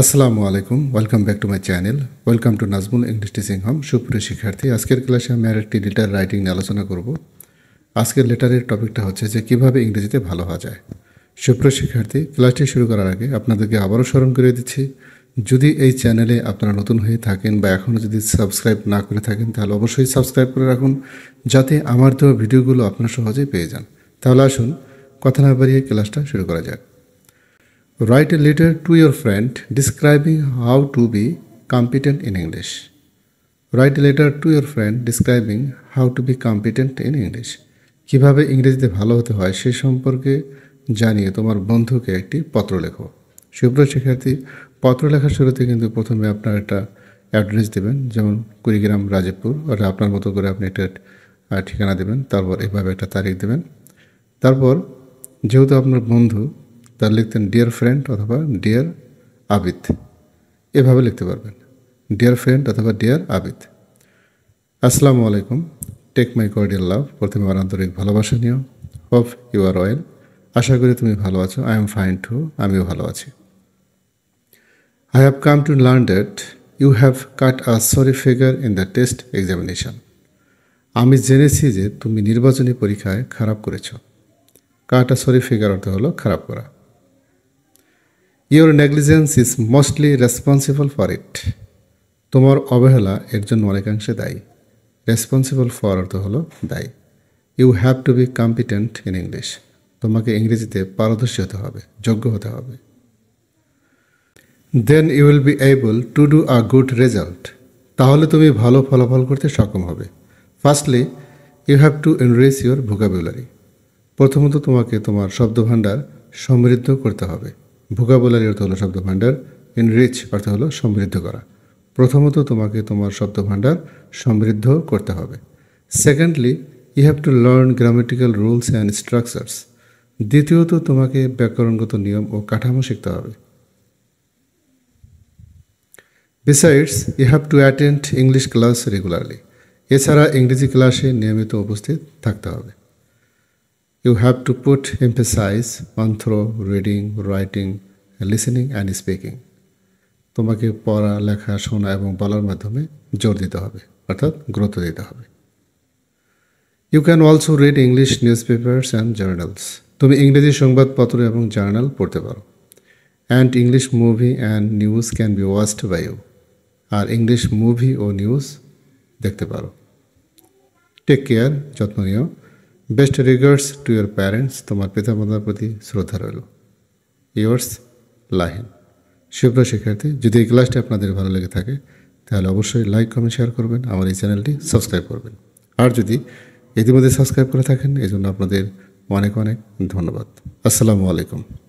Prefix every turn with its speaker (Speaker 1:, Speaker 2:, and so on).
Speaker 1: আসসালামু আলাইকুম welcome back to my channel welcome to Najmul English teaching home সুপ্রিয় শিক্ষার্থী আজকের ক্লাসে আমি আর একটি লেটার রাইটিং নিয়ে আলোচনা করব আজকের লেটারের টপিকটা হচ্ছে যে কিভাবে ইংরেজিতে ভালো হওয়া যায় সুপ্রিয় শিক্ষার্থী ক্লাসটি শুরু করার আগে আপনাদেরকে আবারও স্মরণ করে দিচ্ছি যদি এই চ্যানেলে আপনারা নতুন হয়ে থাকেন বা এখনও যদি সাবস্ক্রাইব না করে থাকেন তাহলে অবশ্যই সাবস্ক্রাইব করে রাখুন যাতে আমার দেওয়া ভিডিওগুলো আপনারা সহজেই পেয়ে যান তাহলে আসুন কথা না বাড়িয়ে ক্লাসটা শুরু করা যাক Write a letter to your friend describing how to be competent in English. Write a letter to your friend describing how to be competent in English. কিভাবে ইংরেজিতে ভালো হতে হয় সে সম্পর্কে জানিয়ে তোমার বন্ধুকে একটি পত্র লেখো সুপ্রিয় শিক্ষার্থী পত্র লেখার শুরুতে কিন্তু প্রথমে আপনার একটা অ্যাড্রেস দেবেন যেমন কুড়িগ্রাম রাজীবপুর ওটা আপনার মতো করে আপনি একটা ঠিকানা দেবেন তারপর এভাবে একটা তারিখ দেবেন তারপর যেহেতু আপনার বন্ধু তার লিখতেন ডিয়ার ফ্রেন্ড অথবা ডিয়ার আবিদ এভাবে লিখতে পারবেন ডিয়ার ফ্রেন্ড অথবা ডিয়ার আবিদ আসসালামু আলাইকুম টেক মাই কর্ডিয়াল লাভ প্রথমে আমার আন্তরিক ভালোবাসা নিও হোপ ইউ আর অয়েল আশা করি তুমি ভালো আছো আই এম ফাইন টু আমিও ভালো আছি I have come to learn that you have got a sorry figure in the test examination আমি জেনেছি যে তুমি নির্বাচনী পরীক্ষায় খারাপ করেছ কাট আ সরি ফিগার অর্থ হলো খারাপ করা your negligence is mostly responsible for it তোমার অবহেলা এর জন্য অনেকাংশে দায়ী রেসপন্সিবল ফর অর্থ হলো দায়ী you have to be competent in English তোমাকে ইংরেজিতে পারদর্শী হতে হবে যোগ্য হতে হবে then you will be able to do a good result তাহলে তুমি ভালো ফলাফল করতে সক্ষম হবে firstly you have to enrich your vocabulary প্রথমত তোমাকে তোমার শব্দভাণ্ডার সমৃদ্ধ করতে হবে ভোকাবুলারি অর্থ হলো শব্দ ভাণ্ডার এনরিচ অর্থ হলো সমৃদ্ধ করা প্রথমত তোমাকে তোমার শব্দ ভাণ্ডার সমৃদ্ধ করতে হবে secondly you have to learn grammatical rules and structures দ্বিতীয়ত তোমাকে ব্যাকরণগত নিয়ম ও কাঠামো শিখতে হবে besides you have to attend English class regularly এছাড়া ইংরেজি ক্লাসে নিয়মিত উপস্থিত থাকতে হবে you have to put emphasise onto reading writing listening and speaking তোমাকে পড়া লেখা শোনা এবং বলার মাধ্যমে জোর দিতে হবে অর্থাৎ গুরুত্ব দিতে হবে you can also read English newspapers and journals তুমি ইংরেজি সংবাদপত্র এবং জার্নাল পড়তে পারো and English movie and news can be watched by you আর ইংলিশ মুভি ও নিউজ দেখতে পারো টেক কেয়ার যত্ন নিও best regards to your parents তোমার পিতামাতার প্রতি শ্রদ্ধা রইল ইয়ার্স লাহিন সুপ্রিয় শিক্ষার্থী যদি এই ক্লাসটি আপনাদের ভালো লেগে থাকে তাহলে অবশ্যই লাইক কমেন্ট শেয়ার করবেন আমার এই চ্যানেলটি সাবস্ক্রাইব করবেন আর যদি ইতিমধ্যে সাবস্ক্রাইব করে থাকেন এই জন্য আপনাদের অনেক অনেক ধন্যবাদ আসসালামু আলাইকুম